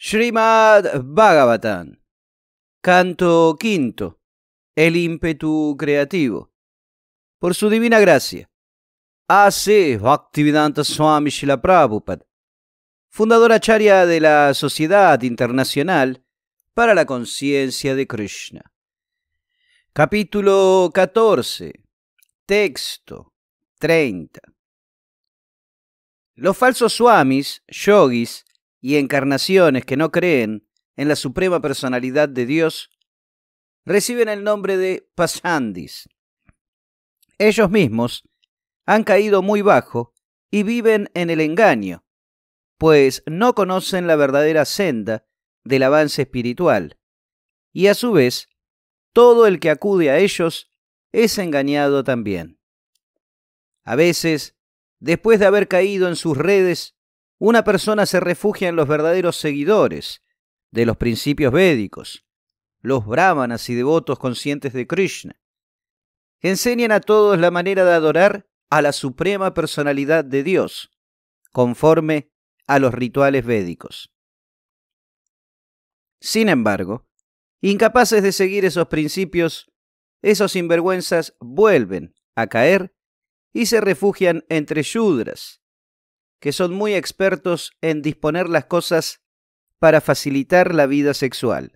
Srimad Bhagavatam, canto quinto, el ímpetu creativo. Por su divina gracia, hace Bhaktivedanta Swami Shila Prabhupada, fundador acharya de la Sociedad Internacional para la Conciencia de Krishna. Capítulo 14, texto 30. Los falsos swamis, yogis, y encarnaciones que no creen en la suprema personalidad de Dios, reciben el nombre de pasandis. Ellos mismos han caído muy bajo y viven en el engaño, pues no conocen la verdadera senda del avance espiritual, y a su vez, todo el que acude a ellos es engañado también. A veces, después de haber caído en sus redes, una persona se refugia en los verdaderos seguidores de los principios védicos, los brahmanas y devotos conscientes de Krishna, enseñan a todos la manera de adorar a la suprema personalidad de Dios, conforme a los rituales védicos. Sin embargo, incapaces de seguir esos principios, esos sinvergüenzas vuelven a caer y se refugian entre yudras, que son muy expertos en disponer las cosas para facilitar la vida sexual.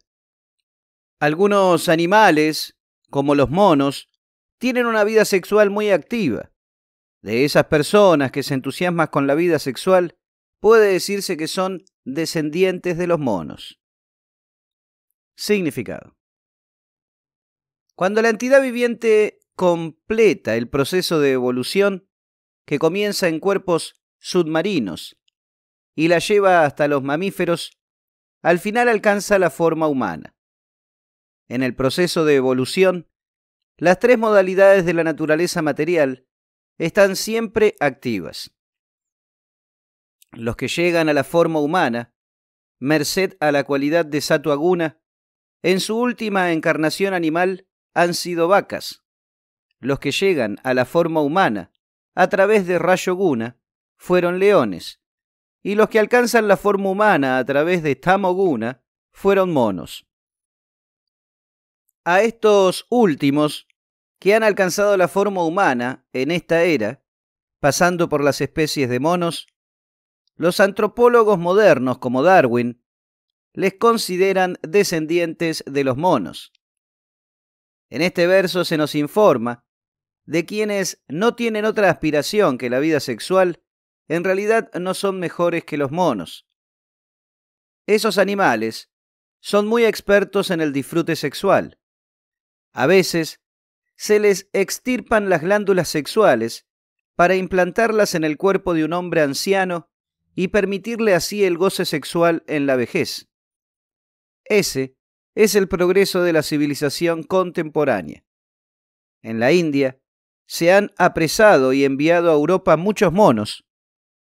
Algunos animales, como los monos, tienen una vida sexual muy activa. De esas personas que se entusiasman con la vida sexual, puede decirse que son descendientes de los monos. Significado. Cuando la entidad viviente completa el proceso de evolución, que comienza en cuerpos submarinos y la lleva hasta los mamíferos, al final alcanza la forma humana. En el proceso de evolución, las tres modalidades de la naturaleza material están siempre activas. Los que llegan a la forma humana, merced a la cualidad de Satuaguna, en su última encarnación animal han sido vacas. Los que llegan a la forma humana, a través de Guna fueron leones, y los que alcanzan la forma humana a través de Tamoguna fueron monos. A estos últimos, que han alcanzado la forma humana en esta era, pasando por las especies de monos, los antropólogos modernos como Darwin les consideran descendientes de los monos. En este verso se nos informa de quienes no tienen otra aspiración que la vida sexual en realidad no son mejores que los monos. Esos animales son muy expertos en el disfrute sexual. A veces se les extirpan las glándulas sexuales para implantarlas en el cuerpo de un hombre anciano y permitirle así el goce sexual en la vejez. Ese es el progreso de la civilización contemporánea. En la India se han apresado y enviado a Europa muchos monos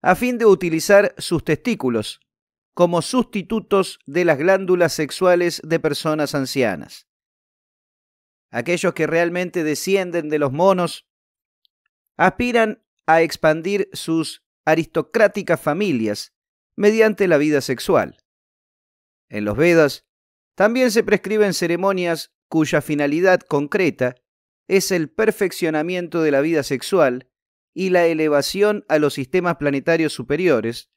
a fin de utilizar sus testículos como sustitutos de las glándulas sexuales de personas ancianas. Aquellos que realmente descienden de los monos aspiran a expandir sus aristocráticas familias mediante la vida sexual. En los Vedas también se prescriben ceremonias cuya finalidad concreta es el perfeccionamiento de la vida sexual y la elevación a los sistemas planetarios superiores,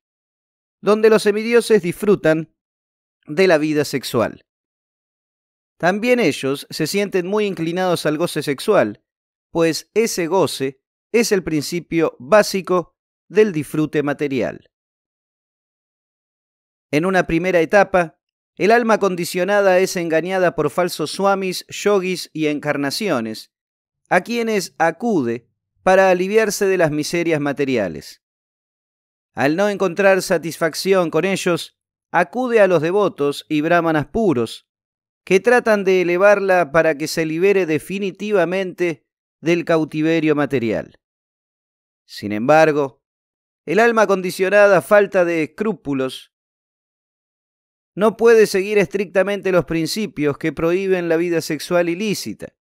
donde los semidioses disfrutan de la vida sexual. También ellos se sienten muy inclinados al goce sexual, pues ese goce es el principio básico del disfrute material. En una primera etapa, el alma condicionada es engañada por falsos swamis, yogis y encarnaciones, a quienes acude para aliviarse de las miserias materiales. Al no encontrar satisfacción con ellos, acude a los devotos y brahmanas puros, que tratan de elevarla para que se libere definitivamente del cautiverio material. Sin embargo, el alma condicionada falta de escrúpulos no puede seguir estrictamente los principios que prohíben la vida sexual ilícita,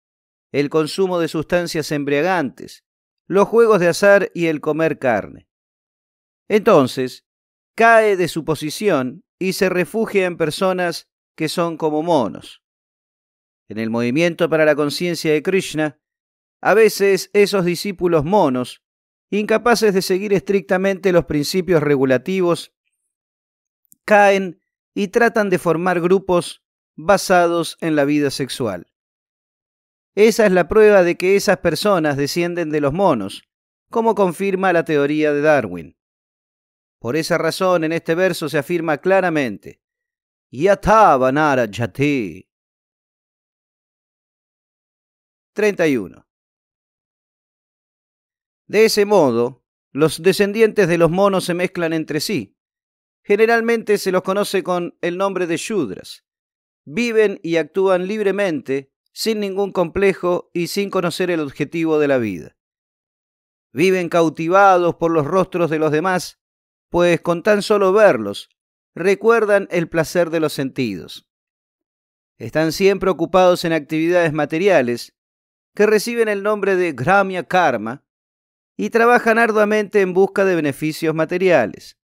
el consumo de sustancias embriagantes, los juegos de azar y el comer carne. Entonces, cae de su posición y se refugia en personas que son como monos. En el movimiento para la conciencia de Krishna, a veces esos discípulos monos, incapaces de seguir estrictamente los principios regulativos, caen y tratan de formar grupos basados en la vida sexual. Esa es la prueba de que esas personas descienden de los monos, como confirma la teoría de Darwin. Por esa razón en este verso se afirma claramente, Yatavanara Jati. 31. De ese modo, los descendientes de los monos se mezclan entre sí. Generalmente se los conoce con el nombre de yudras. Viven y actúan libremente sin ningún complejo y sin conocer el objetivo de la vida. Viven cautivados por los rostros de los demás, pues con tan solo verlos recuerdan el placer de los sentidos. Están siempre ocupados en actividades materiales que reciben el nombre de Gramya Karma y trabajan arduamente en busca de beneficios materiales.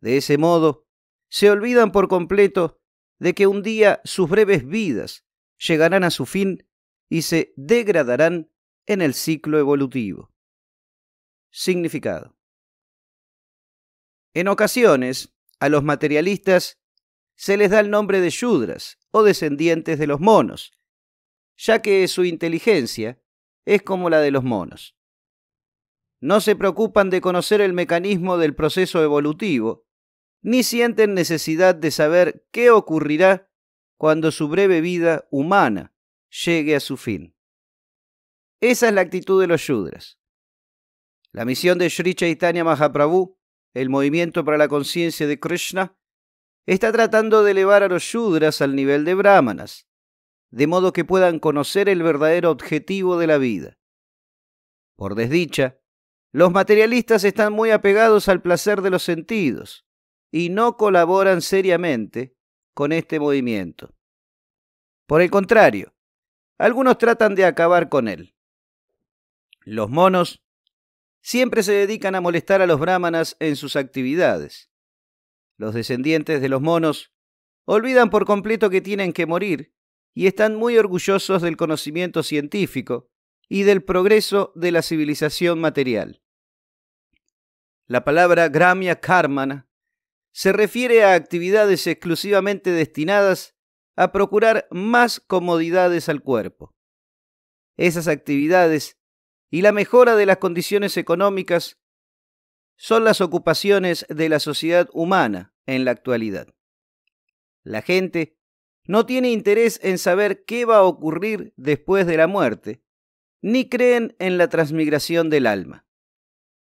De ese modo, se olvidan por completo de que un día sus breves vidas llegarán a su fin y se degradarán en el ciclo evolutivo. Significado. En ocasiones, a los materialistas se les da el nombre de yudras o descendientes de los monos, ya que su inteligencia es como la de los monos. No se preocupan de conocer el mecanismo del proceso evolutivo, ni sienten necesidad de saber qué ocurrirá cuando su breve vida humana llegue a su fin. Esa es la actitud de los Yudras. La misión de Sri Chaitanya Mahaprabhu, el movimiento para la conciencia de Krishna, está tratando de elevar a los Yudras al nivel de Brahmanas, de modo que puedan conocer el verdadero objetivo de la vida. Por desdicha, los materialistas están muy apegados al placer de los sentidos y no colaboran seriamente con este movimiento. Por el contrario, algunos tratan de acabar con él. Los monos siempre se dedican a molestar a los brahmanas en sus actividades. Los descendientes de los monos olvidan por completo que tienen que morir y están muy orgullosos del conocimiento científico y del progreso de la civilización material. La palabra Gramya Karmana se refiere a actividades exclusivamente destinadas a procurar más comodidades al cuerpo. Esas actividades y la mejora de las condiciones económicas son las ocupaciones de la sociedad humana en la actualidad. La gente no tiene interés en saber qué va a ocurrir después de la muerte, ni creen en la transmigración del alma.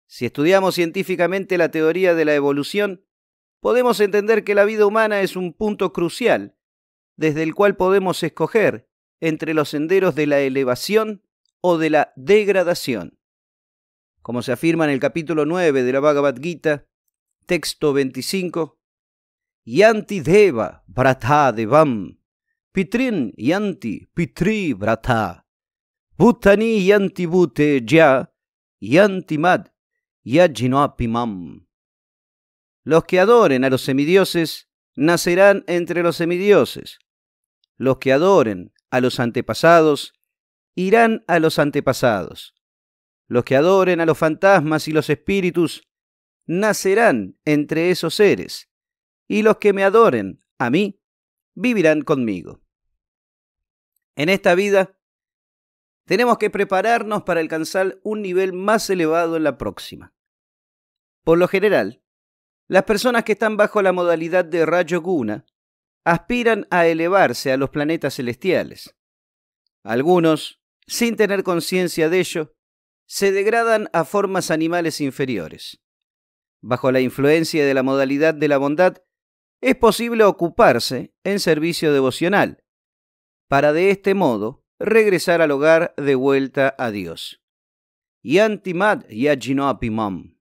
Si estudiamos científicamente la teoría de la evolución, podemos entender que la vida humana es un punto crucial, desde el cual podemos escoger entre los senderos de la elevación o de la degradación. Como se afirma en el capítulo 9 de la Bhagavad Gita, texto 25, Yanti Deva Brata Devam, Pitrin Yanti Pitri Brata, Bhutani Yanti Bhute Ya, Yanti Mad Yajinoapimam. Los que adoren a los semidioses nacerán entre los semidioses. Los que adoren a los antepasados irán a los antepasados. Los que adoren a los fantasmas y los espíritus nacerán entre esos seres. Y los que me adoren a mí vivirán conmigo. En esta vida tenemos que prepararnos para alcanzar un nivel más elevado en la próxima. Por lo general, las personas que están bajo la modalidad de rayo guna aspiran a elevarse a los planetas celestiales. Algunos, sin tener conciencia de ello, se degradan a formas animales inferiores. Bajo la influencia de la modalidad de la bondad, es posible ocuparse en servicio devocional, para de este modo regresar al hogar de vuelta a Dios. Yantimat Yajinopimam.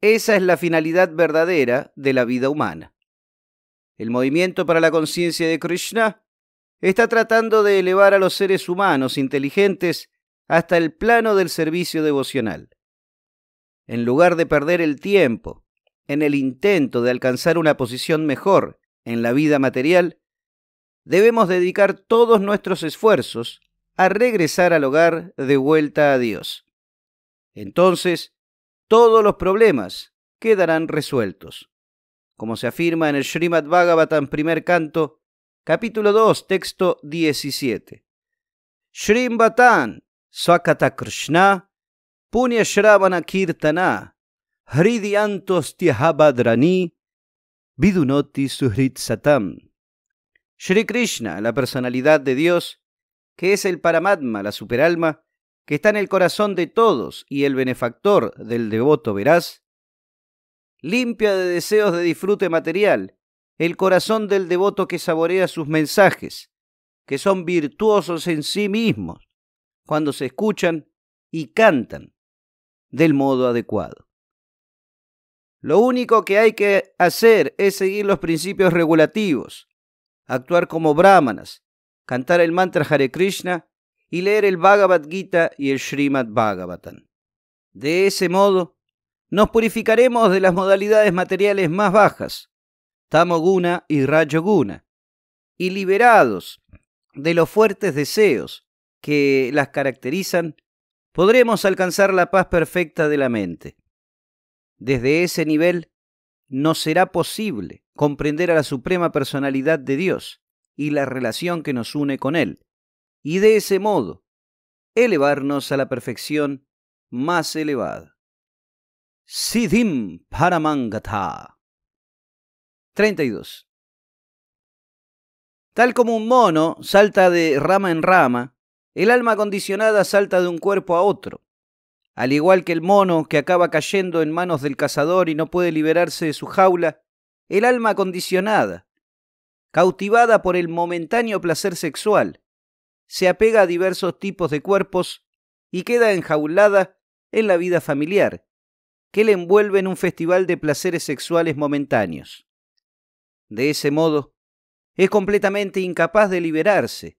Esa es la finalidad verdadera de la vida humana. El movimiento para la conciencia de Krishna está tratando de elevar a los seres humanos inteligentes hasta el plano del servicio devocional. En lugar de perder el tiempo en el intento de alcanzar una posición mejor en la vida material, debemos dedicar todos nuestros esfuerzos a regresar al hogar de vuelta a Dios. Entonces, todos los problemas quedarán resueltos. Como se afirma en el Srimad Bhagavatam, primer canto, capítulo 2, texto 17. Srimbatan Swakata Krishna Punya Shravana Kirtana Hridiantos Vidunoti Suhrit Satam. Shri Krishna, la personalidad de Dios, que es el Paramatma, la superalma, que está en el corazón de todos y el benefactor del devoto verás, limpia de deseos de disfrute material el corazón del devoto que saborea sus mensajes, que son virtuosos en sí mismos cuando se escuchan y cantan del modo adecuado. Lo único que hay que hacer es seguir los principios regulativos, actuar como brahmanas, cantar el mantra Hare Krishna y leer el Bhagavad Gita y el Srimad Bhagavatam. De ese modo, nos purificaremos de las modalidades materiales más bajas, tamoguna y rayoguna, y liberados de los fuertes deseos que las caracterizan, podremos alcanzar la paz perfecta de la mente. Desde ese nivel, nos será posible comprender a la Suprema Personalidad de Dios y la relación que nos une con Él, y de ese modo elevarnos a la perfección más elevada. Siddhim Paramangatha 32. Tal como un mono salta de rama en rama, el alma condicionada salta de un cuerpo a otro. Al igual que el mono que acaba cayendo en manos del cazador y no puede liberarse de su jaula, el alma condicionada, cautivada por el momentáneo placer sexual, se apega a diversos tipos de cuerpos y queda enjaulada en la vida familiar, que le envuelve en un festival de placeres sexuales momentáneos. De ese modo, es completamente incapaz de liberarse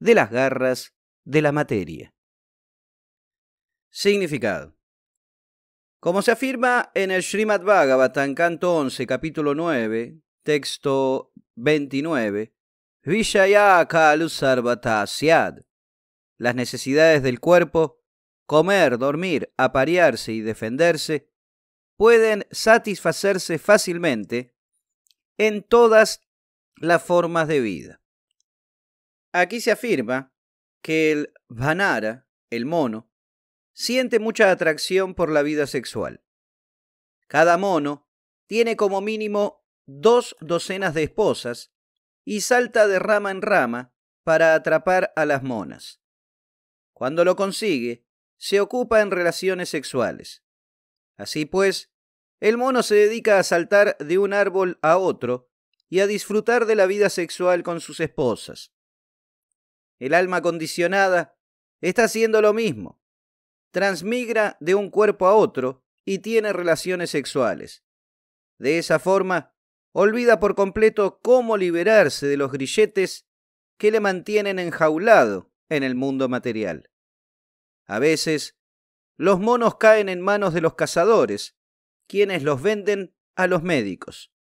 de las garras de la materia. Significado. Como se afirma en el Srimad Bhagavatam, canto 11, capítulo 9, texto 29, Vishayakalu Las necesidades del cuerpo, comer, dormir, aparearse y defenderse, pueden satisfacerse fácilmente en todas las formas de vida. Aquí se afirma que el Vanara, el mono, siente mucha atracción por la vida sexual. Cada mono tiene como mínimo dos docenas de esposas y salta de rama en rama para atrapar a las monas. Cuando lo consigue, se ocupa en relaciones sexuales. Así pues, el mono se dedica a saltar de un árbol a otro y a disfrutar de la vida sexual con sus esposas. El alma condicionada está haciendo lo mismo. Transmigra de un cuerpo a otro y tiene relaciones sexuales. De esa forma, olvida por completo cómo liberarse de los grilletes que le mantienen enjaulado en el mundo material. A veces, los monos caen en manos de los cazadores, quienes los venden a los médicos.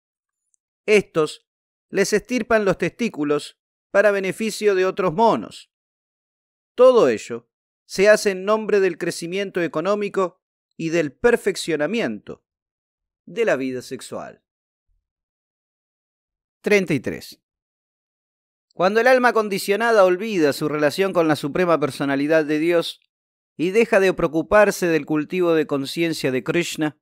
Estos les estirpan los testículos para beneficio de otros monos. Todo ello se hace en nombre del crecimiento económico y del perfeccionamiento de la vida sexual. 33. Cuando el alma condicionada olvida su relación con la Suprema Personalidad de Dios y deja de preocuparse del cultivo de conciencia de Krishna,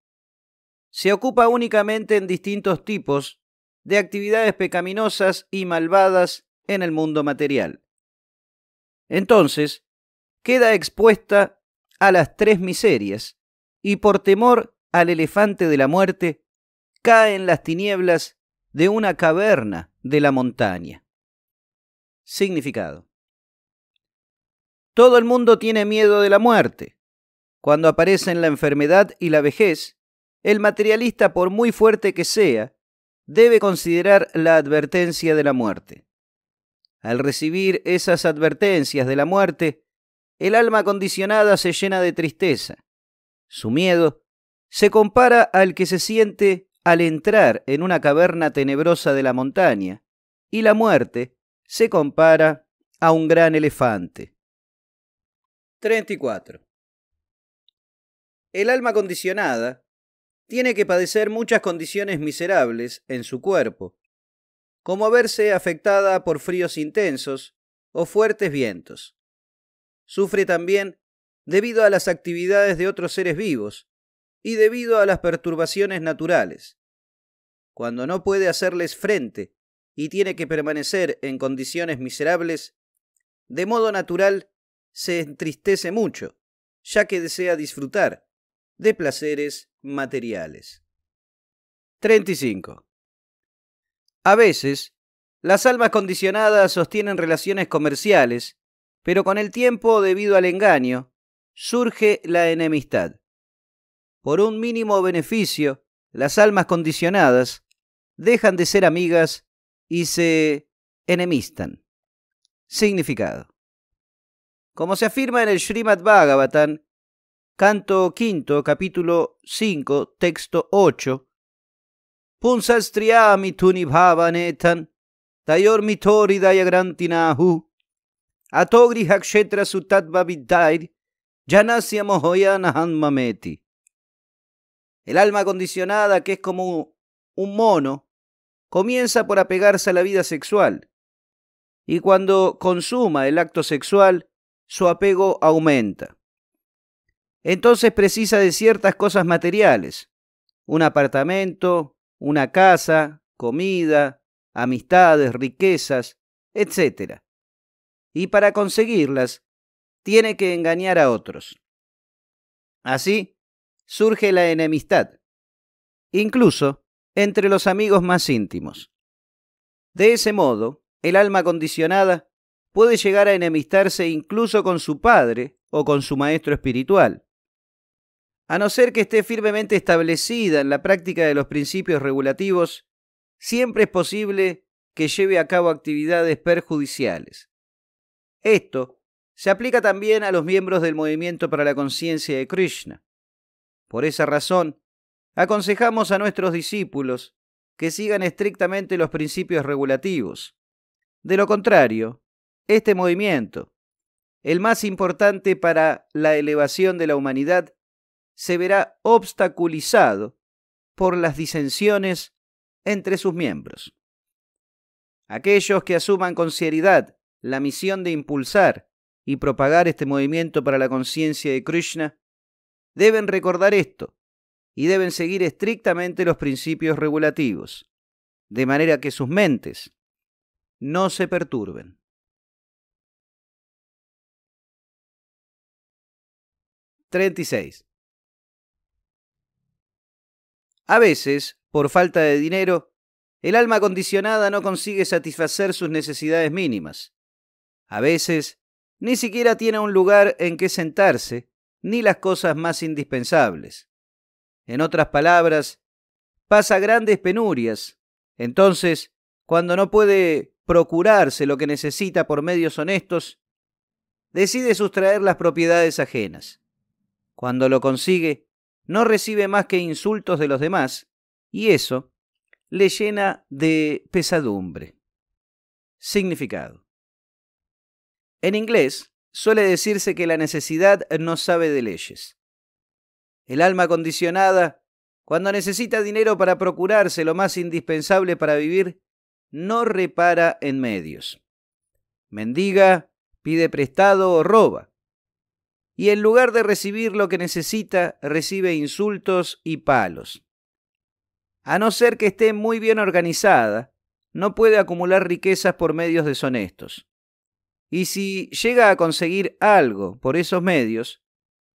se ocupa únicamente en distintos tipos de actividades pecaminosas y malvadas en el mundo material. Entonces, queda expuesta a las tres miserias y por temor al elefante de la muerte, cae en las tinieblas de una caverna de la montaña. Significado. Todo el mundo tiene miedo de la muerte. Cuando aparecen la enfermedad y la vejez, el materialista, por muy fuerte que sea, debe considerar la advertencia de la muerte. Al recibir esas advertencias de la muerte, el alma condicionada se llena de tristeza. Su miedo se compara al que se siente al entrar en una caverna tenebrosa de la montaña, y la muerte se compara a un gran elefante. 34. El alma condicionada tiene que padecer muchas condiciones miserables en su cuerpo, como verse afectada por fríos intensos o fuertes vientos. Sufre también debido a las actividades de otros seres vivos, y debido a las perturbaciones naturales. Cuando no puede hacerles frente y tiene que permanecer en condiciones miserables, de modo natural se entristece mucho, ya que desea disfrutar de placeres materiales. 35. A veces, las almas condicionadas sostienen relaciones comerciales, pero con el tiempo, debido al engaño, surge la enemistad por un mínimo beneficio, las almas condicionadas dejan de ser amigas y se enemistan. Significado. Como se afirma en el Srimad Bhagavatam, canto quinto, capítulo 5, texto 8, Punsastriami tunibhavanetan, tayor mitori dayagrantinahu atogri hakshetra sutatva viddair, janasya mohoyana hanmameti el alma acondicionada, que es como un mono, comienza por apegarse a la vida sexual. Y cuando consuma el acto sexual, su apego aumenta. Entonces precisa de ciertas cosas materiales, un apartamento, una casa, comida, amistades, riquezas, etc. Y para conseguirlas, tiene que engañar a otros. Así, surge la enemistad, incluso entre los amigos más íntimos. De ese modo, el alma condicionada puede llegar a enemistarse incluso con su padre o con su maestro espiritual. A no ser que esté firmemente establecida en la práctica de los principios regulativos, siempre es posible que lleve a cabo actividades perjudiciales. Esto se aplica también a los miembros del movimiento para la conciencia de Krishna. Por esa razón, aconsejamos a nuestros discípulos que sigan estrictamente los principios regulativos. De lo contrario, este movimiento, el más importante para la elevación de la humanidad, se verá obstaculizado por las disensiones entre sus miembros. Aquellos que asuman con seriedad la misión de impulsar y propagar este movimiento para la conciencia de Krishna deben recordar esto y deben seguir estrictamente los principios regulativos, de manera que sus mentes no se perturben. ...36... A veces, por falta de dinero, el alma condicionada no consigue satisfacer sus necesidades mínimas. A veces, ni siquiera tiene un lugar en que sentarse ni las cosas más indispensables. En otras palabras, pasa grandes penurias. Entonces, cuando no puede procurarse lo que necesita por medios honestos, decide sustraer las propiedades ajenas. Cuando lo consigue, no recibe más que insultos de los demás, y eso le llena de pesadumbre. Significado. En inglés, Suele decirse que la necesidad no sabe de leyes. El alma condicionada, cuando necesita dinero para procurarse lo más indispensable para vivir, no repara en medios. Mendiga, pide prestado o roba. Y en lugar de recibir lo que necesita, recibe insultos y palos. A no ser que esté muy bien organizada, no puede acumular riquezas por medios deshonestos y si llega a conseguir algo por esos medios,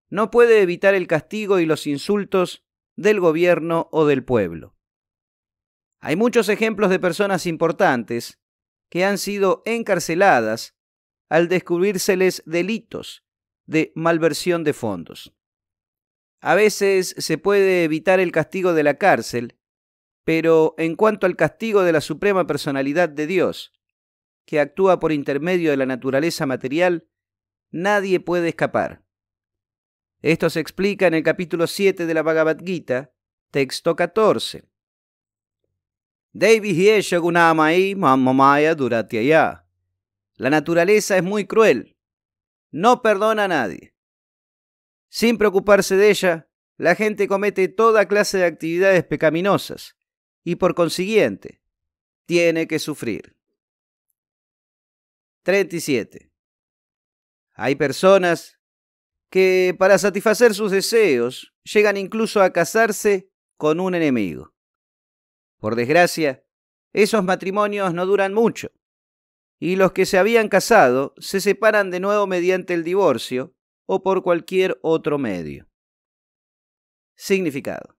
no puede evitar el castigo y los insultos del gobierno o del pueblo. Hay muchos ejemplos de personas importantes que han sido encarceladas al descubrírseles delitos de malversión de fondos. A veces se puede evitar el castigo de la cárcel, pero en cuanto al castigo de la Suprema Personalidad de Dios, que actúa por intermedio de la naturaleza material, nadie puede escapar. Esto se explica en el capítulo 7 de la Bhagavad Gita, texto 14. La naturaleza es muy cruel. No perdona a nadie. Sin preocuparse de ella, la gente comete toda clase de actividades pecaminosas y por consiguiente tiene que sufrir. 37. Hay personas que para satisfacer sus deseos llegan incluso a casarse con un enemigo. Por desgracia, esos matrimonios no duran mucho y los que se habían casado se separan de nuevo mediante el divorcio o por cualquier otro medio. Significado.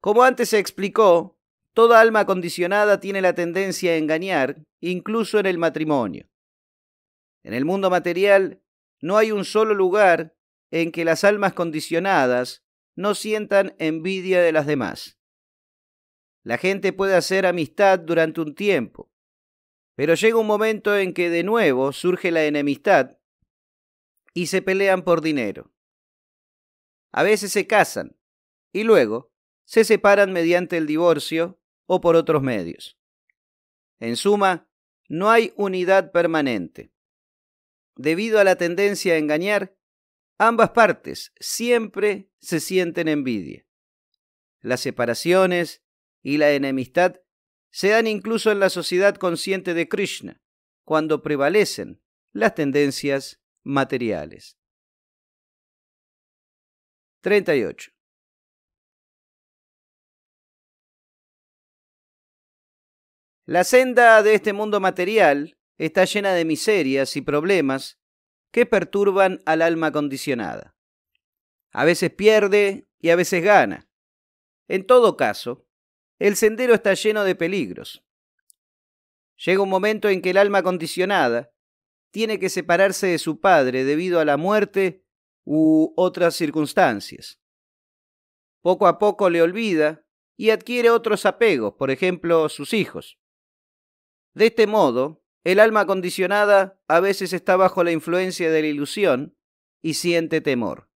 Como antes se explicó, Toda alma condicionada tiene la tendencia a engañar, incluso en el matrimonio. En el mundo material no hay un solo lugar en que las almas condicionadas no sientan envidia de las demás. La gente puede hacer amistad durante un tiempo, pero llega un momento en que de nuevo surge la enemistad y se pelean por dinero. A veces se casan y luego se separan mediante el divorcio o por otros medios. En suma, no hay unidad permanente. Debido a la tendencia a engañar, ambas partes siempre se sienten envidia. Las separaciones y la enemistad se dan incluso en la sociedad consciente de Krishna, cuando prevalecen las tendencias materiales. 38. La senda de este mundo material está llena de miserias y problemas que perturban al alma condicionada. A veces pierde y a veces gana. En todo caso, el sendero está lleno de peligros. Llega un momento en que el alma condicionada tiene que separarse de su padre debido a la muerte u otras circunstancias. Poco a poco le olvida y adquiere otros apegos, por ejemplo, sus hijos. De este modo, el alma condicionada a veces está bajo la influencia de la ilusión y siente temor.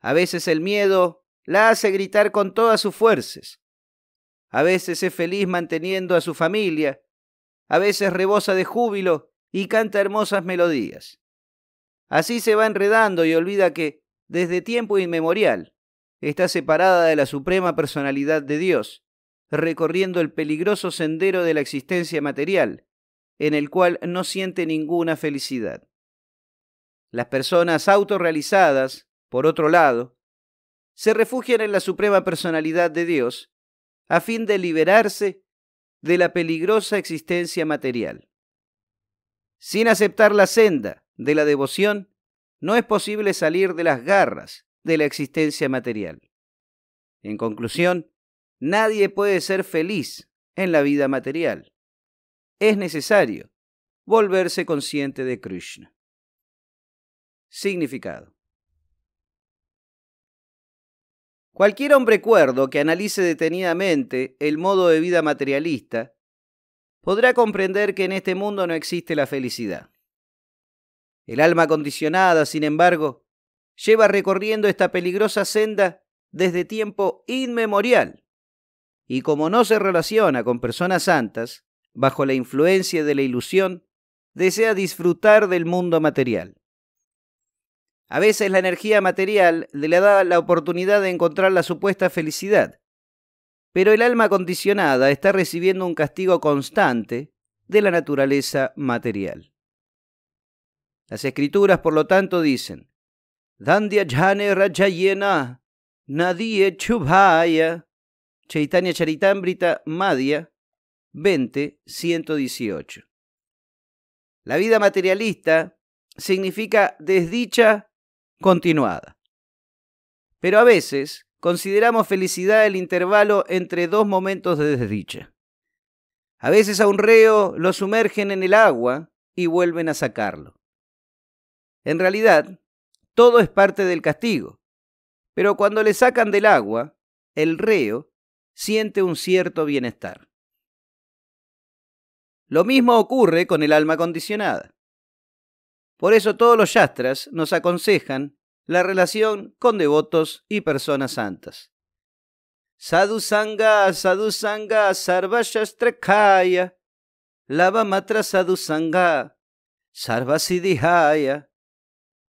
A veces el miedo la hace gritar con todas sus fuerzas. A veces es feliz manteniendo a su familia. A veces rebosa de júbilo y canta hermosas melodías. Así se va enredando y olvida que, desde tiempo inmemorial, está separada de la suprema personalidad de Dios recorriendo el peligroso sendero de la existencia material, en el cual no siente ninguna felicidad. Las personas autorrealizadas, por otro lado, se refugian en la suprema personalidad de Dios a fin de liberarse de la peligrosa existencia material. Sin aceptar la senda de la devoción, no es posible salir de las garras de la existencia material. En conclusión, Nadie puede ser feliz en la vida material. Es necesario volverse consciente de Krishna. Significado. Cualquier hombre cuerdo que analice detenidamente el modo de vida materialista podrá comprender que en este mundo no existe la felicidad. El alma condicionada, sin embargo, lleva recorriendo esta peligrosa senda desde tiempo inmemorial y como no se relaciona con personas santas, bajo la influencia de la ilusión, desea disfrutar del mundo material. A veces la energía material le da la oportunidad de encontrar la supuesta felicidad, pero el alma condicionada está recibiendo un castigo constante de la naturaleza material. Las escrituras, por lo tanto, dicen, Dandya jane nadie chubhaya Chaitanya Charitambrita Madhya 20, La vida materialista significa desdicha continuada. Pero a veces consideramos felicidad el intervalo entre dos momentos de desdicha. A veces a un reo lo sumergen en el agua y vuelven a sacarlo. En realidad, todo es parte del castigo, pero cuando le sacan del agua, el reo siente un cierto bienestar. Lo mismo ocurre con el alma condicionada. Por eso todos los yastras nos aconsejan la relación con devotos y personas santas. Sadhu Sangha, sarva Kaya, lava matra Sangha, sarva Kaya,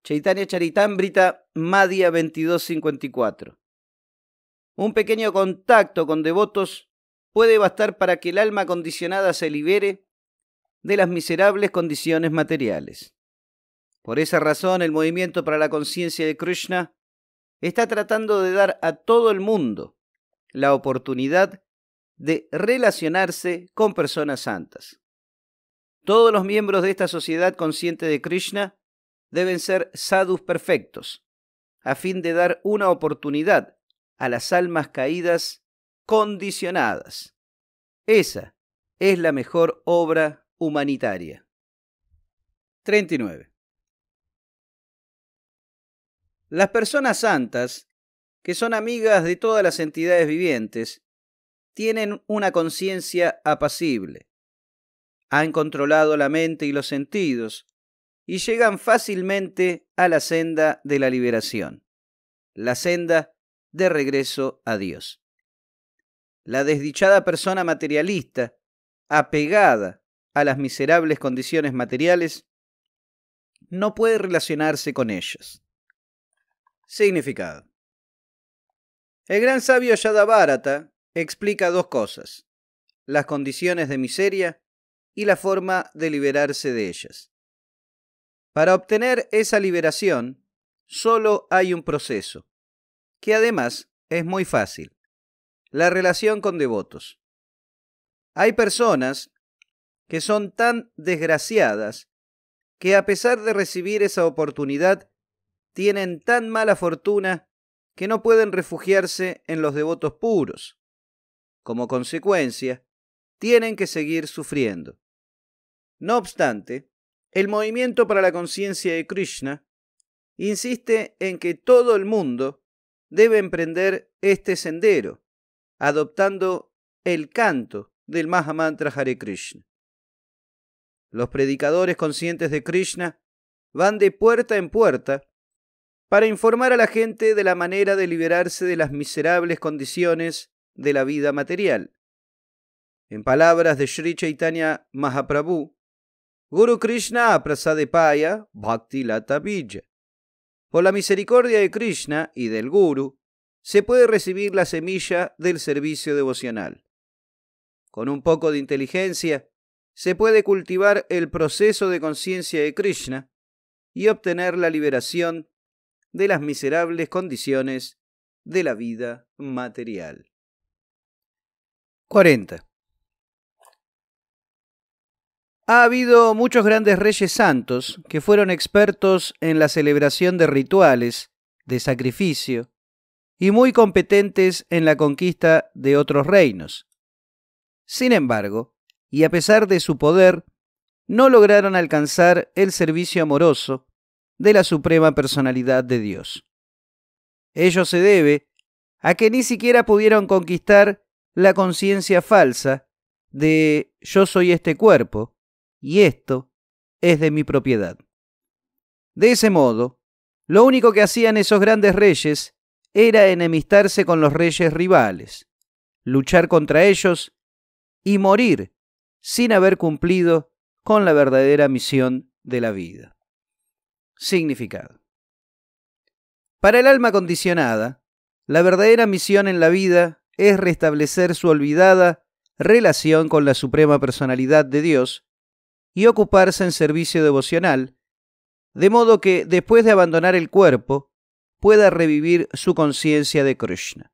Chaitanya Charitambrita, Madhya 2254. Un pequeño contacto con devotos puede bastar para que el alma condicionada se libere de las miserables condiciones materiales. Por esa razón, el movimiento para la conciencia de Krishna está tratando de dar a todo el mundo la oportunidad de relacionarse con personas santas. Todos los miembros de esta sociedad consciente de Krishna deben ser sadhus perfectos, a fin de dar una oportunidad a las almas caídas condicionadas. Esa es la mejor obra humanitaria. 39. Las personas santas, que son amigas de todas las entidades vivientes, tienen una conciencia apacible. Han controlado la mente y los sentidos y llegan fácilmente a la senda de la liberación, la senda de regreso a Dios. La desdichada persona materialista, apegada a las miserables condiciones materiales, no puede relacionarse con ellas. Significado. El gran sabio Yadavarata explica dos cosas, las condiciones de miseria y la forma de liberarse de ellas. Para obtener esa liberación, solo hay un proceso, que además es muy fácil. La relación con devotos. Hay personas que son tan desgraciadas que a pesar de recibir esa oportunidad, tienen tan mala fortuna que no pueden refugiarse en los devotos puros. Como consecuencia, tienen que seguir sufriendo. No obstante, el movimiento para la conciencia de Krishna insiste en que todo el mundo debe emprender este sendero, adoptando el canto del Mahamantra Hare Krishna. Los predicadores conscientes de Krishna van de puerta en puerta para informar a la gente de la manera de liberarse de las miserables condiciones de la vida material. En palabras de Sri Chaitanya Mahaprabhu, Guru Krishna Aprasadepaya Bhakti Lata por la misericordia de Krishna y del Guru, se puede recibir la semilla del servicio devocional. Con un poco de inteligencia, se puede cultivar el proceso de conciencia de Krishna y obtener la liberación de las miserables condiciones de la vida material. 40. Ha habido muchos grandes reyes santos que fueron expertos en la celebración de rituales, de sacrificio, y muy competentes en la conquista de otros reinos. Sin embargo, y a pesar de su poder, no lograron alcanzar el servicio amoroso de la Suprema Personalidad de Dios. Ello se debe a que ni siquiera pudieron conquistar la conciencia falsa de yo soy este cuerpo, y esto es de mi propiedad. De ese modo, lo único que hacían esos grandes reyes era enemistarse con los reyes rivales, luchar contra ellos y morir sin haber cumplido con la verdadera misión de la vida. Significado. Para el alma condicionada, la verdadera misión en la vida es restablecer su olvidada relación con la Suprema Personalidad de Dios y ocuparse en servicio devocional, de modo que, después de abandonar el cuerpo, pueda revivir su conciencia de Krishna.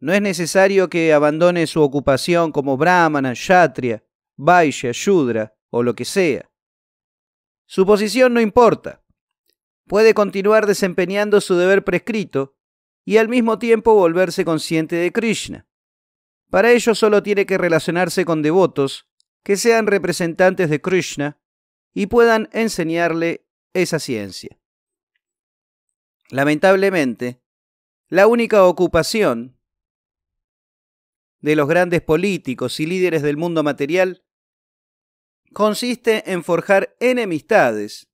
No es necesario que abandone su ocupación como brahmana, kshatriya, vaishya, shudra o lo que sea. Su posición no importa. Puede continuar desempeñando su deber prescrito y al mismo tiempo volverse consciente de Krishna. Para ello solo tiene que relacionarse con devotos que sean representantes de Krishna y puedan enseñarle esa ciencia. Lamentablemente, la única ocupación de los grandes políticos y líderes del mundo material consiste en forjar enemistades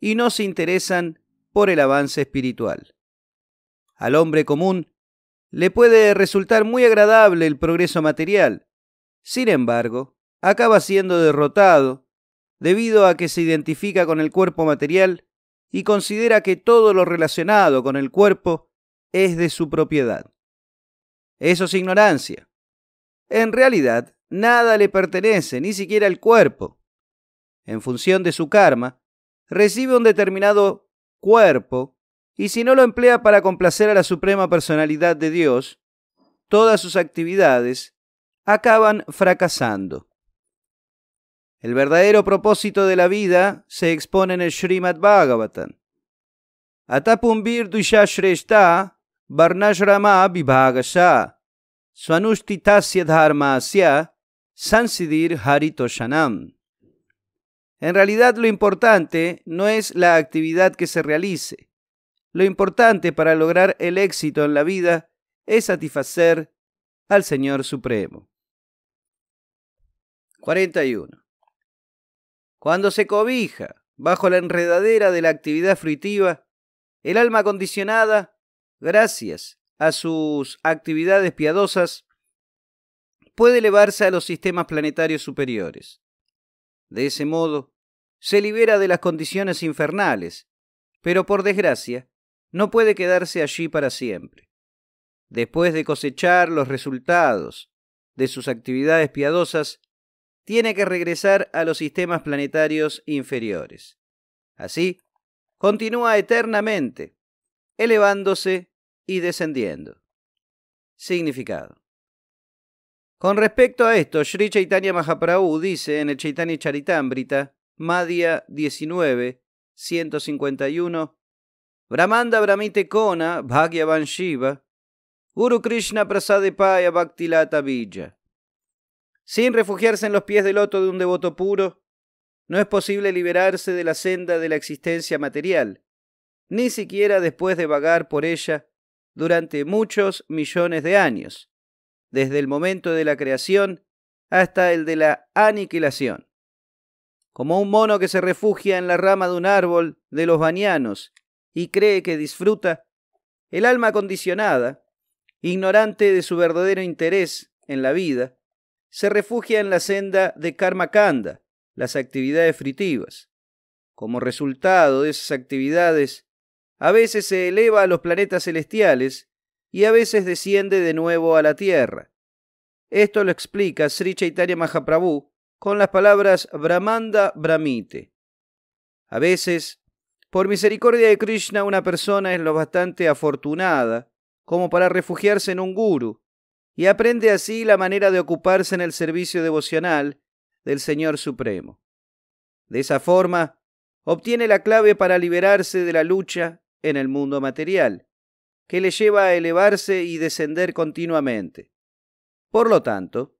y no se interesan por el avance espiritual. Al hombre común le puede resultar muy agradable el progreso material. Sin embargo, acaba siendo derrotado debido a que se identifica con el cuerpo material y considera que todo lo relacionado con el cuerpo es de su propiedad. Eso es ignorancia. En realidad, nada le pertenece, ni siquiera el cuerpo. En función de su karma, recibe un determinado cuerpo y si no lo emplea para complacer a la Suprema Personalidad de Dios, todas sus actividades acaban fracasando. El verdadero propósito de la vida se expone en el Srimad Bhagavatam. sansidir En realidad lo importante no es la actividad que se realice. Lo importante para lograr el éxito en la vida es satisfacer al Señor Supremo. 41. Cuando se cobija bajo la enredadera de la actividad fruitiva, el alma condicionada, gracias a sus actividades piadosas, puede elevarse a los sistemas planetarios superiores. De ese modo, se libera de las condiciones infernales, pero por desgracia, no puede quedarse allí para siempre. Después de cosechar los resultados de sus actividades piadosas, tiene que regresar a los sistemas planetarios inferiores. Así, continúa eternamente, elevándose y descendiendo. Significado. Con respecto a esto, Sri Chaitanya Mahaprabhu dice en el Chaitanya Charitamrita, Madhya 19, 151, Brahmanda Brahmite Kona Bhagyavan Shiva, Guru Krishna Prasadepaya Bhaktilata sin refugiarse en los pies del loto de un devoto puro, no es posible liberarse de la senda de la existencia material, ni siquiera después de vagar por ella durante muchos millones de años, desde el momento de la creación hasta el de la aniquilación. Como un mono que se refugia en la rama de un árbol de los bañanos y cree que disfruta, el alma condicionada, ignorante de su verdadero interés en la vida, se refugia en la senda de Karmakanda, las actividades fritivas. Como resultado de esas actividades, a veces se eleva a los planetas celestiales y a veces desciende de nuevo a la Tierra. Esto lo explica Sri Chaitanya Mahaprabhu con las palabras Brahmanda Brahmite. A veces, por misericordia de Krishna, una persona es lo bastante afortunada como para refugiarse en un guru y aprende así la manera de ocuparse en el servicio devocional del Señor Supremo. De esa forma, obtiene la clave para liberarse de la lucha en el mundo material, que le lleva a elevarse y descender continuamente. Por lo tanto,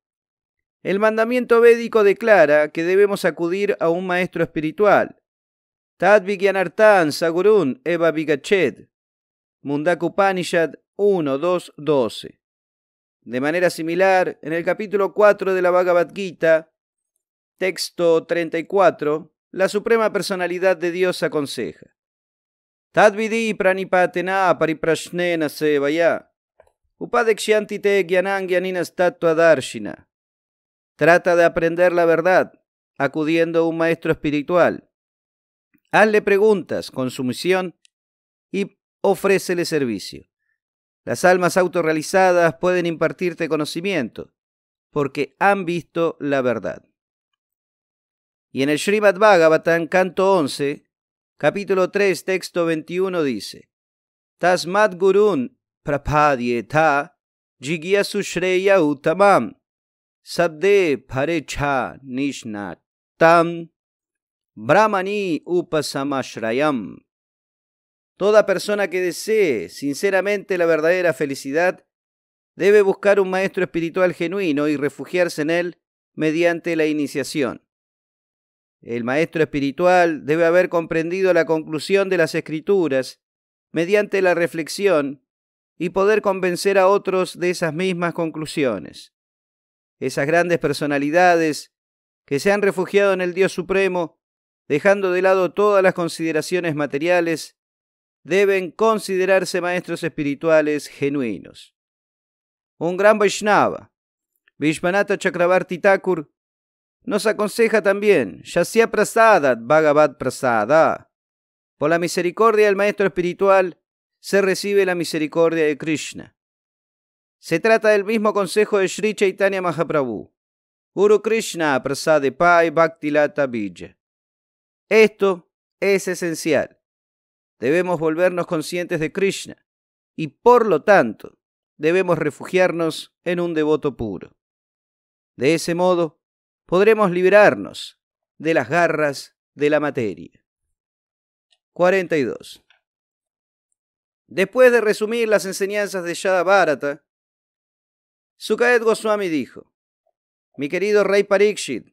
el mandamiento védico declara que debemos acudir a un maestro espiritual. Tad Sagurun Eva Vigachet, Mundakupanishad 1, de manera similar, en el capítulo 4 de la Bhagavad Gita, texto 34, la Suprema Personalidad de Dios aconseja. Tadvidi pranipatena sevaya. darshina. Trata de aprender la verdad, acudiendo a un maestro espiritual. Hazle preguntas con sumisión y ofrécele servicio. Las almas autorrealizadas pueden impartirte conocimiento, porque han visto la verdad. Y en el Srimad Bhagavatam, canto 11, capítulo 3, texto 21 dice: Tasmat Gurun prapadyeta jigyasusreya utamam sabde parecha nishnatam brahmani upasamashrayam Toda persona que desee sinceramente la verdadera felicidad debe buscar un maestro espiritual genuino y refugiarse en él mediante la iniciación. El maestro espiritual debe haber comprendido la conclusión de las escrituras mediante la reflexión y poder convencer a otros de esas mismas conclusiones. Esas grandes personalidades que se han refugiado en el Dios Supremo, dejando de lado todas las consideraciones materiales, deben considerarse maestros espirituales genuinos. Un gran Vaishnava, Vishwanatha Chakravarti Thakur, nos aconseja también, Yasya Prasadat Bhagavad Prasada. Por la misericordia del maestro espiritual se recibe la misericordia de Krishna. Se trata del mismo consejo de Sri Chaitanya Mahaprabhu. Uru Krishna Prasade Pai Bhaktilata Bija. Esto es esencial Debemos volvernos conscientes de Krishna y por lo tanto debemos refugiarnos en un devoto puro. De ese modo podremos liberarnos de las garras de la materia. 42. Después de resumir las enseñanzas de Yadavarata, Sukhaed Goswami dijo: Mi querido rey Parikshit,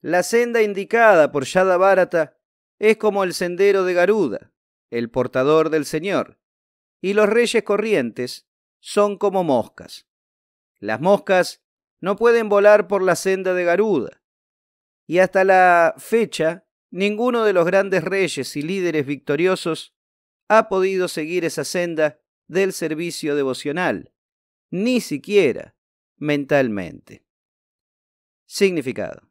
la senda indicada por Yadavarata es como el sendero de Garuda, el portador del Señor, y los reyes corrientes son como moscas. Las moscas no pueden volar por la senda de Garuda, y hasta la fecha ninguno de los grandes reyes y líderes victoriosos ha podido seguir esa senda del servicio devocional, ni siquiera mentalmente. Significado.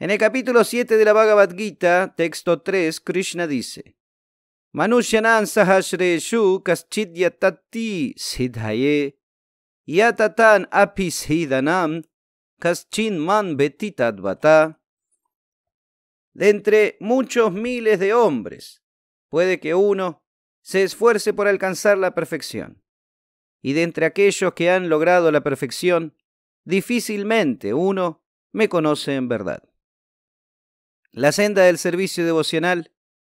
En el capítulo 7 de la Bhagavad Gita, texto 3, Krishna dice, kaschid कश्चिद् sidhaye yatatan यततान् अपि सीदनां man Man तद्वता De entre muchos miles de hombres, puede que uno se esfuerce por alcanzar la perfección. Y de entre aquellos que han logrado la perfección, difícilmente uno me conoce en verdad. La senda del servicio devocional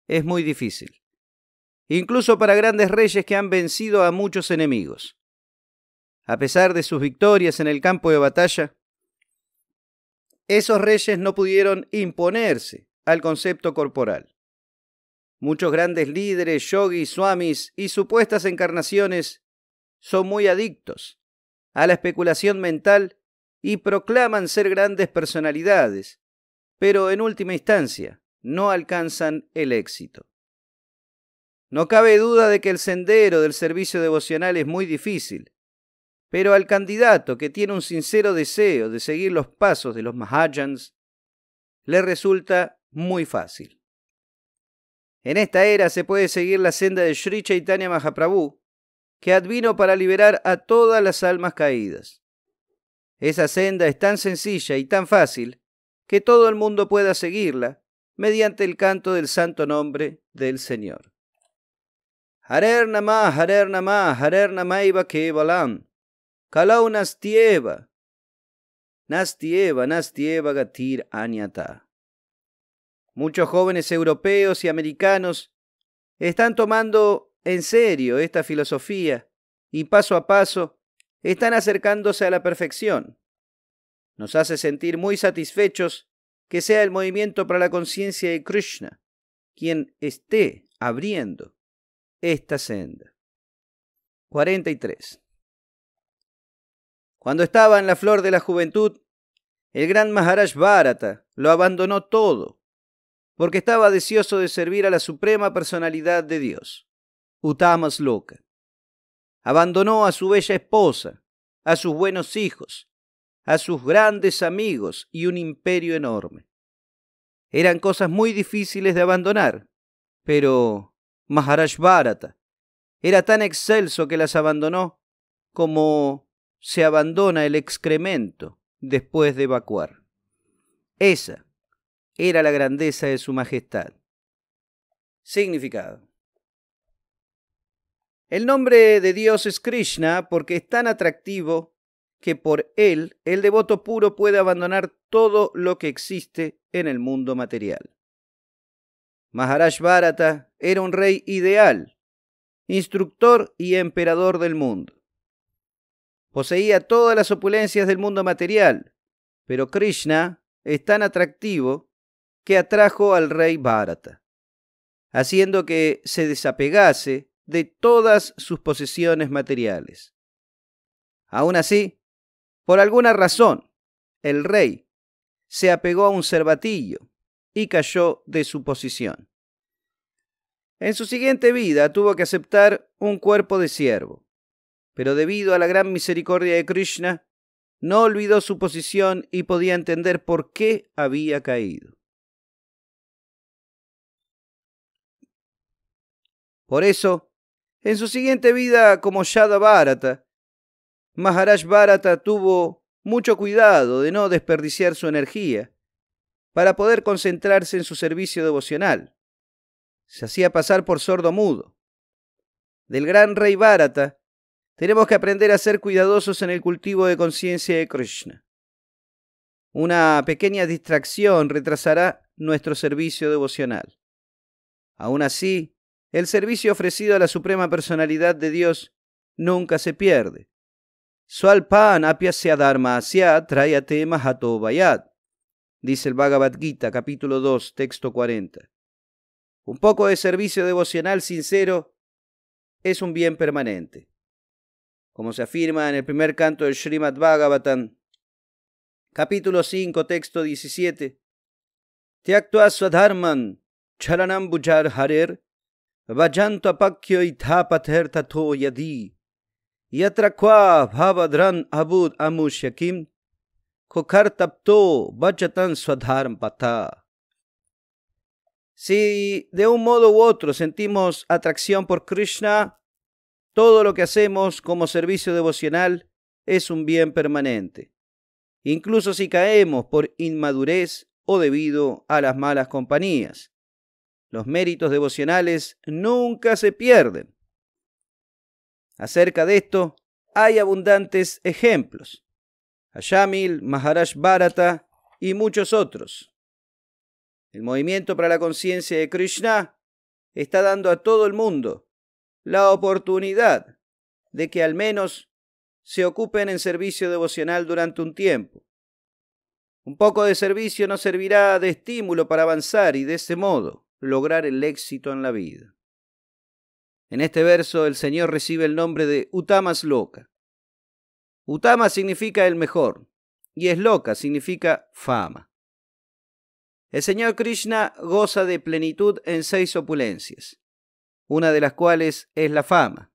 es muy difícil incluso para grandes reyes que han vencido a muchos enemigos. A pesar de sus victorias en el campo de batalla, esos reyes no pudieron imponerse al concepto corporal. Muchos grandes líderes, yogis, swamis y supuestas encarnaciones son muy adictos a la especulación mental y proclaman ser grandes personalidades, pero en última instancia no alcanzan el éxito. No cabe duda de que el sendero del servicio devocional es muy difícil, pero al candidato que tiene un sincero deseo de seguir los pasos de los Mahajans, le resulta muy fácil. En esta era se puede seguir la senda de Sri Chaitanya Mahaprabhu, que advino para liberar a todas las almas caídas. Esa senda es tan sencilla y tan fácil que todo el mundo pueda seguirla mediante el canto del santo nombre del Señor. Harer Harer Kevalam. Kalau Nastieva. Nastieva, Nastieva Gatir Anyata. Muchos jóvenes europeos y americanos están tomando en serio esta filosofía y paso a paso están acercándose a la perfección. Nos hace sentir muy satisfechos que sea el movimiento para la conciencia de Krishna quien esté abriendo esta senda. 43. Cuando estaba en la flor de la juventud, el gran Maharaj Bharata lo abandonó todo, porque estaba deseoso de servir a la suprema personalidad de Dios, Uttamas Loka. Abandonó a su bella esposa, a sus buenos hijos, a sus grandes amigos y un imperio enorme. Eran cosas muy difíciles de abandonar, pero Maharaj Bharata. Era tan excelso que las abandonó como se abandona el excremento después de evacuar. Esa era la grandeza de su majestad. Significado. El nombre de Dios es Krishna porque es tan atractivo que por él el devoto puro puede abandonar todo lo que existe en el mundo material. Maharaj Bharata era un rey ideal, instructor y emperador del mundo. Poseía todas las opulencias del mundo material, pero Krishna es tan atractivo que atrajo al rey Bharata, haciendo que se desapegase de todas sus posesiones materiales. Aún así, por alguna razón, el rey se apegó a un cervatillo y cayó de su posición. En su siguiente vida tuvo que aceptar un cuerpo de siervo, pero debido a la gran misericordia de Krishna, no olvidó su posición y podía entender por qué había caído. Por eso, en su siguiente vida como Yada Bharata, Maharaj Bharata tuvo mucho cuidado de no desperdiciar su energía para poder concentrarse en su servicio devocional. Se hacía pasar por sordo mudo. Del gran rey Bharata, tenemos que aprender a ser cuidadosos en el cultivo de conciencia de Krishna. Una pequeña distracción retrasará nuestro servicio devocional. Aún así, el servicio ofrecido a la Suprema Personalidad de Dios nunca se pierde. Swalpan apyasya asya trayate mahato dice el Bhagavad Gita, capítulo 2, texto 40. Un poco de servicio devocional sincero es un bien permanente. Como se afirma en el primer canto del Srimad Bhagavatam, capítulo 5, texto 17. swadharman charanam bujar harer vajanto apakyo ithapater tato yadi yatrakwa bhavadran abud amushyakim si de un modo u otro sentimos atracción por Krishna, todo lo que hacemos como servicio devocional es un bien permanente, incluso si caemos por inmadurez o debido a las malas compañías. Los méritos devocionales nunca se pierden. Acerca de esto hay abundantes ejemplos. Ayamil, Maharaj Bharata y muchos otros. El movimiento para la conciencia de Krishna está dando a todo el mundo la oportunidad de que al menos se ocupen en servicio devocional durante un tiempo. Un poco de servicio nos servirá de estímulo para avanzar y de ese modo lograr el éxito en la vida. En este verso el Señor recibe el nombre de Utamas Utama significa el mejor y esloka significa fama. El Señor Krishna goza de plenitud en seis opulencias, una de las cuales es la fama.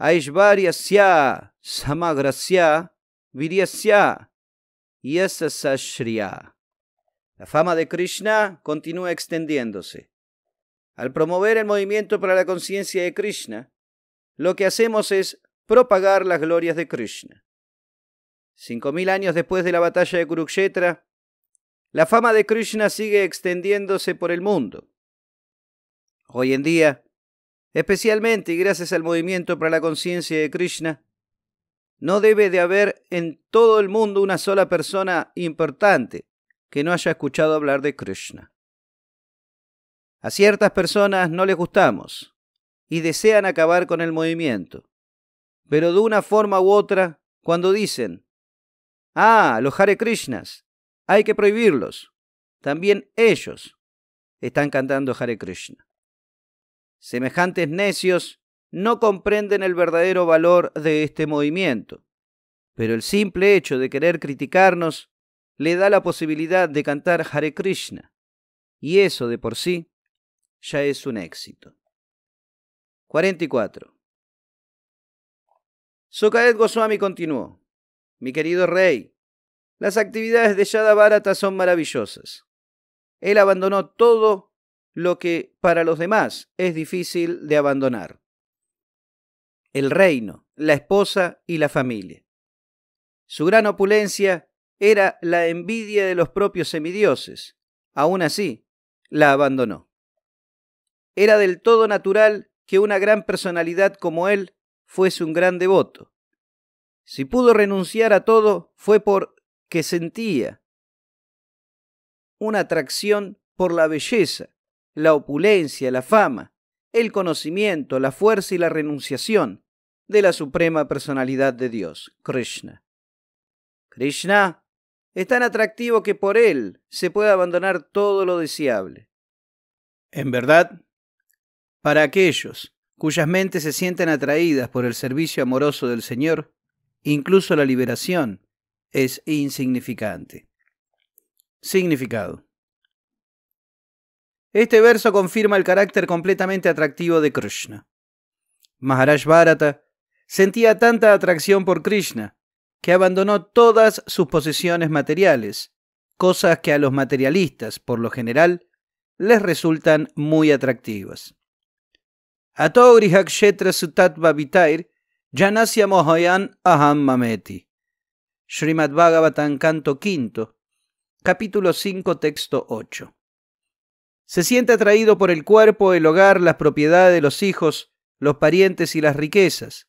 Sya samagrasya viryasya yasasashriya. La fama de Krishna continúa extendiéndose. Al promover el movimiento para la conciencia de Krishna, lo que hacemos es propagar las glorias de Krishna. Cinco mil años después de la batalla de Kurukshetra, la fama de Krishna sigue extendiéndose por el mundo. Hoy en día, especialmente y gracias al movimiento para la conciencia de Krishna, no debe de haber en todo el mundo una sola persona importante que no haya escuchado hablar de Krishna. A ciertas personas no les gustamos y desean acabar con el movimiento, pero de una forma u otra, cuando dicen, ah, los Hare Krishnas, hay que prohibirlos, también ellos están cantando Hare Krishna. Semejantes necios no comprenden el verdadero valor de este movimiento, pero el simple hecho de querer criticarnos le da la posibilidad de cantar Hare Krishna, y eso de por sí ya es un éxito. 44. Sukadev Goswami continuó. Mi querido rey, las actividades de Yadavarata son maravillosas. Él abandonó todo lo que para los demás es difícil de abandonar. El reino, la esposa y la familia. Su gran opulencia era la envidia de los propios semidioses. Aún así, la abandonó. Era del todo natural que una gran personalidad como él fuese un gran devoto. Si pudo renunciar a todo fue porque sentía una atracción por la belleza, la opulencia, la fama, el conocimiento, la fuerza y la renunciación de la suprema personalidad de Dios, Krishna. Krishna es tan atractivo que por él se puede abandonar todo lo deseable. En verdad, para aquellos cuyas mentes se sienten atraídas por el servicio amoroso del Señor, incluso la liberación es insignificante. Significado. Este verso confirma el carácter completamente atractivo de Krishna. Maharaj Bharata sentía tanta atracción por Krishna que abandonó todas sus posesiones materiales, cosas que a los materialistas, por lo general, les resultan muy atractivas. Atauri hakshetra sutat babitair, Janasya mohoyan aham mameti. Srimad Bhagavatam, canto quinto, capítulo 5, texto 8. Se siente atraído por el cuerpo, el hogar, las propiedades, de los hijos, los parientes y las riquezas.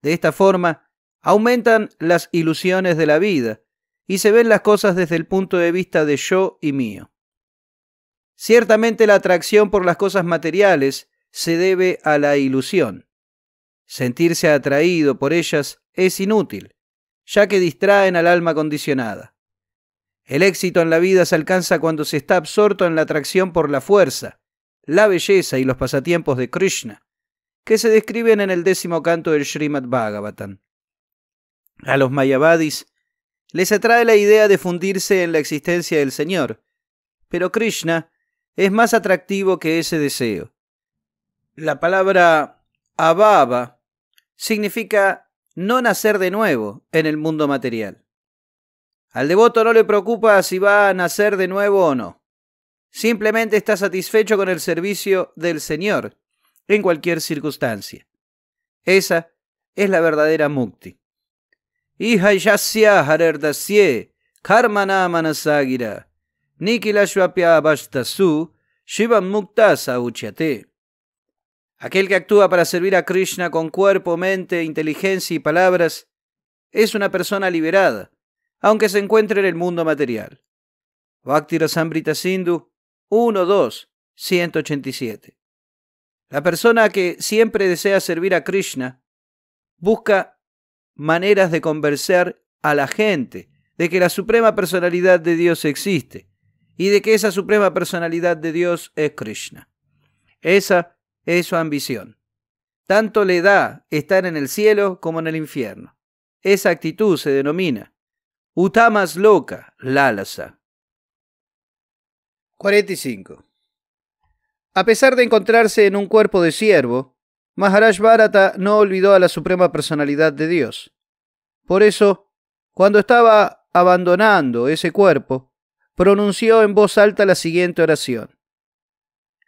De esta forma, aumentan las ilusiones de la vida y se ven las cosas desde el punto de vista de yo y mío. Ciertamente la atracción por las cosas materiales se debe a la ilusión. Sentirse atraído por ellas es inútil, ya que distraen al alma condicionada. El éxito en la vida se alcanza cuando se está absorto en la atracción por la fuerza, la belleza y los pasatiempos de Krishna, que se describen en el décimo canto del Srimad Bhagavatam. A los mayavadis les atrae la idea de fundirse en la existencia del Señor, pero Krishna es más atractivo que ese deseo. La palabra ababa significa no nacer de nuevo en el mundo material. Al devoto no le preocupa si va a nacer de nuevo o no. Simplemente está satisfecho con el servicio del Señor en cualquier circunstancia. Esa es la verdadera mukti. harer karmana manasagira mukta sauchyate. Aquel que actúa para servir a Krishna con cuerpo, mente, inteligencia y palabras es una persona liberada, aunque se encuentre en el mundo material. Bhakti Sindhu 1, 187. La persona que siempre desea servir a Krishna busca maneras de conversar a la gente de que la suprema personalidad de Dios existe y de que esa suprema personalidad de Dios es Krishna. Esa es su ambición. Tanto le da estar en el cielo como en el infierno. Esa actitud se denomina Utamas loca, lalasa. 45. A pesar de encontrarse en un cuerpo de siervo, Maharaj Bharata no olvidó a la Suprema Personalidad de Dios. Por eso, cuando estaba abandonando ese cuerpo, pronunció en voz alta la siguiente oración.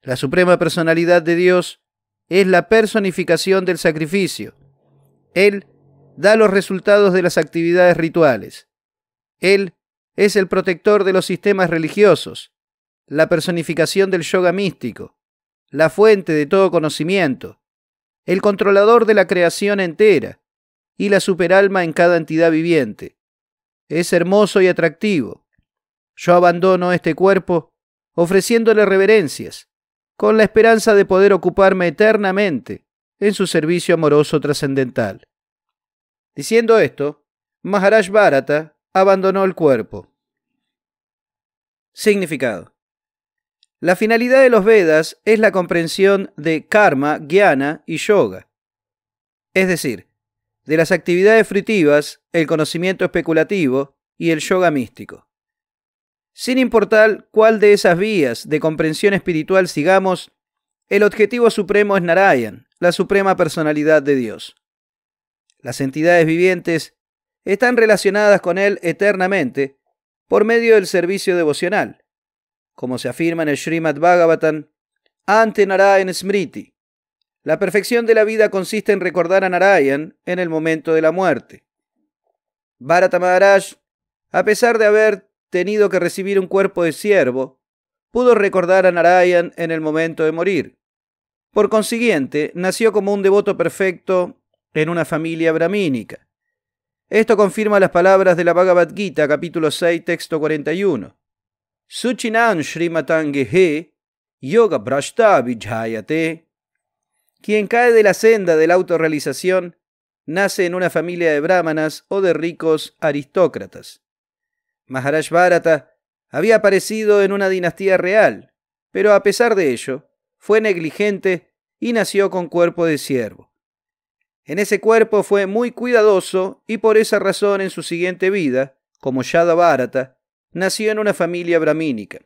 La suprema personalidad de Dios es la personificación del sacrificio. Él da los resultados de las actividades rituales. Él es el protector de los sistemas religiosos, la personificación del yoga místico, la fuente de todo conocimiento, el controlador de la creación entera y la superalma en cada entidad viviente. Es hermoso y atractivo. Yo abandono este cuerpo ofreciéndole reverencias, con la esperanza de poder ocuparme eternamente en su servicio amoroso trascendental. Diciendo esto, Maharaj Bharata abandonó el cuerpo. Significado. La finalidad de los Vedas es la comprensión de karma, jnana y yoga. Es decir, de las actividades fritivas, el conocimiento especulativo y el yoga místico. Sin importar cuál de esas vías de comprensión espiritual sigamos, el objetivo supremo es Narayan, la suprema personalidad de Dios. Las entidades vivientes están relacionadas con Él eternamente por medio del servicio devocional, como se afirma en el Srimad Bhagavatam, ante Narayan Smriti. La perfección de la vida consiste en recordar a Narayan en el momento de la muerte. Bharata Maharaj, a pesar de haber tenido que recibir un cuerpo de siervo, pudo recordar a Narayan en el momento de morir. Por consiguiente, nació como un devoto perfecto en una familia brahmínica. Esto confirma las palabras de la Bhagavad Gita, capítulo 6, texto 41. Suchinan Srimatangehe Yoga Brashta Quien cae de la senda de la autorrealización nace en una familia de brahmanas o de ricos aristócratas. Maharaj Bharata había aparecido en una dinastía real, pero a pesar de ello, fue negligente y nació con cuerpo de siervo. En ese cuerpo fue muy cuidadoso y por esa razón en su siguiente vida, como Yada Bharata, nació en una familia brahmínica.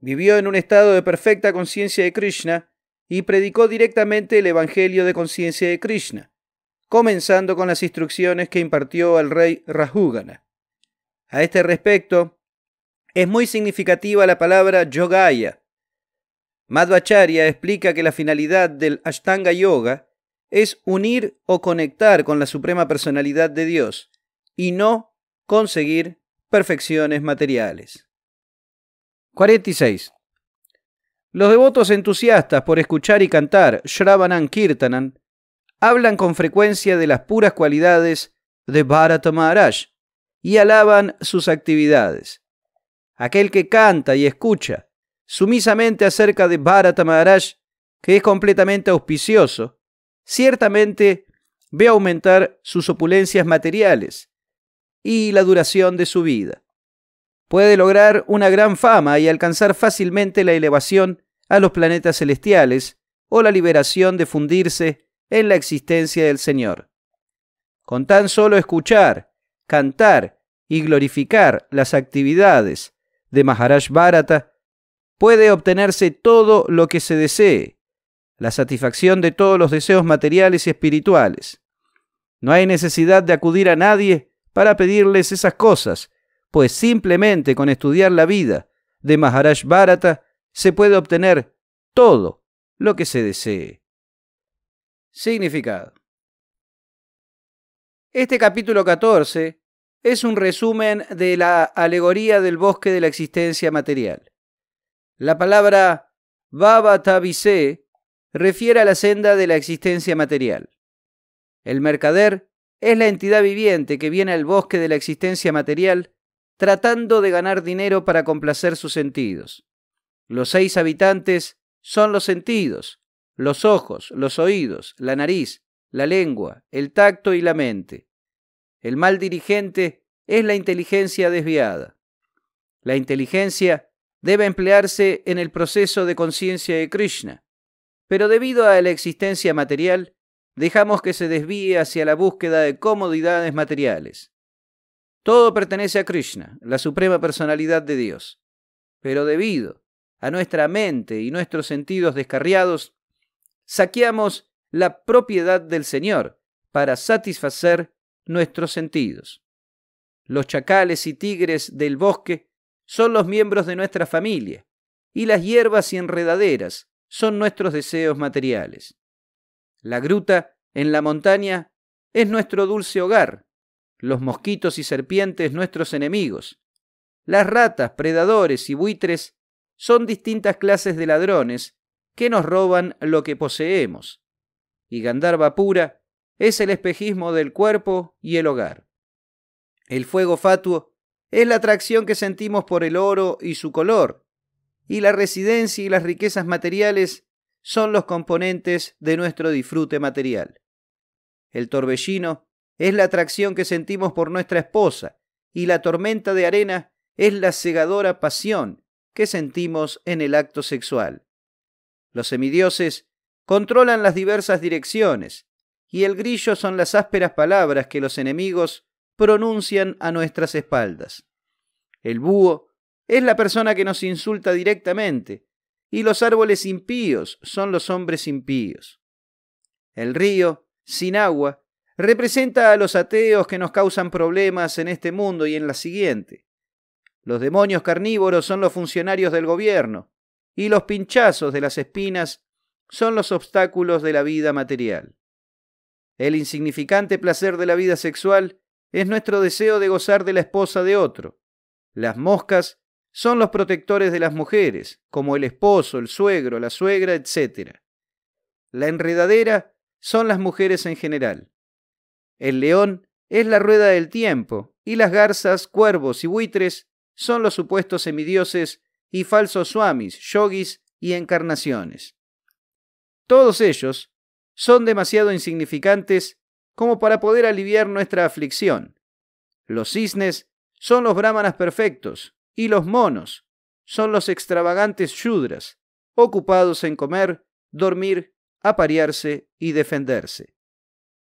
Vivió en un estado de perfecta conciencia de Krishna y predicó directamente el Evangelio de conciencia de Krishna, comenzando con las instrucciones que impartió al rey Rajugana. A este respecto, es muy significativa la palabra yogaya. Madhvacharya explica que la finalidad del Ashtanga Yoga es unir o conectar con la Suprema Personalidad de Dios y no conseguir perfecciones materiales. 46. Los devotos entusiastas por escuchar y cantar Shravanan Kirtanan hablan con frecuencia de las puras cualidades de Bharata Maharaj y alaban sus actividades. Aquel que canta y escucha sumisamente acerca de Bharata Maharaj, que es completamente auspicioso, ciertamente ve aumentar sus opulencias materiales y la duración de su vida. Puede lograr una gran fama y alcanzar fácilmente la elevación a los planetas celestiales o la liberación de fundirse en la existencia del Señor. Con tan solo escuchar cantar y glorificar las actividades de Maharaj Bharata, puede obtenerse todo lo que se desee, la satisfacción de todos los deseos materiales y espirituales. No hay necesidad de acudir a nadie para pedirles esas cosas, pues simplemente con estudiar la vida de Maharaj Bharata se puede obtener todo lo que se desee. Significado. Este capítulo 14 es un resumen de la alegoría del bosque de la existencia material. La palabra Babatavise refiere a la senda de la existencia material. El mercader es la entidad viviente que viene al bosque de la existencia material tratando de ganar dinero para complacer sus sentidos. Los seis habitantes son los sentidos, los ojos, los oídos, la nariz, la lengua, el tacto y la mente. El mal dirigente es la inteligencia desviada. La inteligencia debe emplearse en el proceso de conciencia de Krishna, pero debido a la existencia material, dejamos que se desvíe hacia la búsqueda de comodidades materiales. Todo pertenece a Krishna, la Suprema Personalidad de Dios, pero debido a nuestra mente y nuestros sentidos descarriados, saqueamos la propiedad del Señor para satisfacer nuestros sentidos. Los chacales y tigres del bosque son los miembros de nuestra familia y las hierbas y enredaderas son nuestros deseos materiales. La gruta en la montaña es nuestro dulce hogar, los mosquitos y serpientes nuestros enemigos, las ratas, predadores y buitres son distintas clases de ladrones que nos roban lo que poseemos y Gandharva pura es el espejismo del cuerpo y el hogar. El fuego fatuo es la atracción que sentimos por el oro y su color, y la residencia y las riquezas materiales son los componentes de nuestro disfrute material. El torbellino es la atracción que sentimos por nuestra esposa, y la tormenta de arena es la cegadora pasión que sentimos en el acto sexual. Los semidioses controlan las diversas direcciones, y el grillo son las ásperas palabras que los enemigos pronuncian a nuestras espaldas. El búho es la persona que nos insulta directamente, y los árboles impíos son los hombres impíos. El río, sin agua, representa a los ateos que nos causan problemas en este mundo y en la siguiente. Los demonios carnívoros son los funcionarios del gobierno, y los pinchazos de las espinas son los obstáculos de la vida material. El insignificante placer de la vida sexual es nuestro deseo de gozar de la esposa de otro. Las moscas son los protectores de las mujeres, como el esposo, el suegro, la suegra, etc. La enredadera son las mujeres en general. El león es la rueda del tiempo, y las garzas, cuervos y buitres son los supuestos semidioses y falsos swamis, yogis y encarnaciones. Todos ellos son demasiado insignificantes como para poder aliviar nuestra aflicción. Los cisnes son los brahmanas perfectos y los monos son los extravagantes yudras ocupados en comer, dormir, aparearse y defenderse.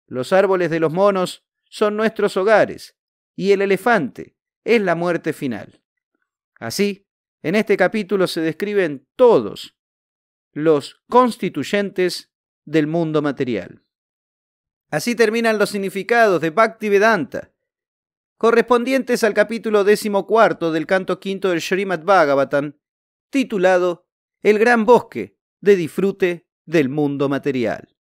Los árboles de los monos son nuestros hogares y el elefante es la muerte final. Así, en este capítulo se describen todos los constituyentes del mundo material. Así terminan los significados de Bhaktivedanta, correspondientes al capítulo cuarto del canto quinto del Srimad Bhagavatam, titulado El gran bosque de disfrute del mundo material.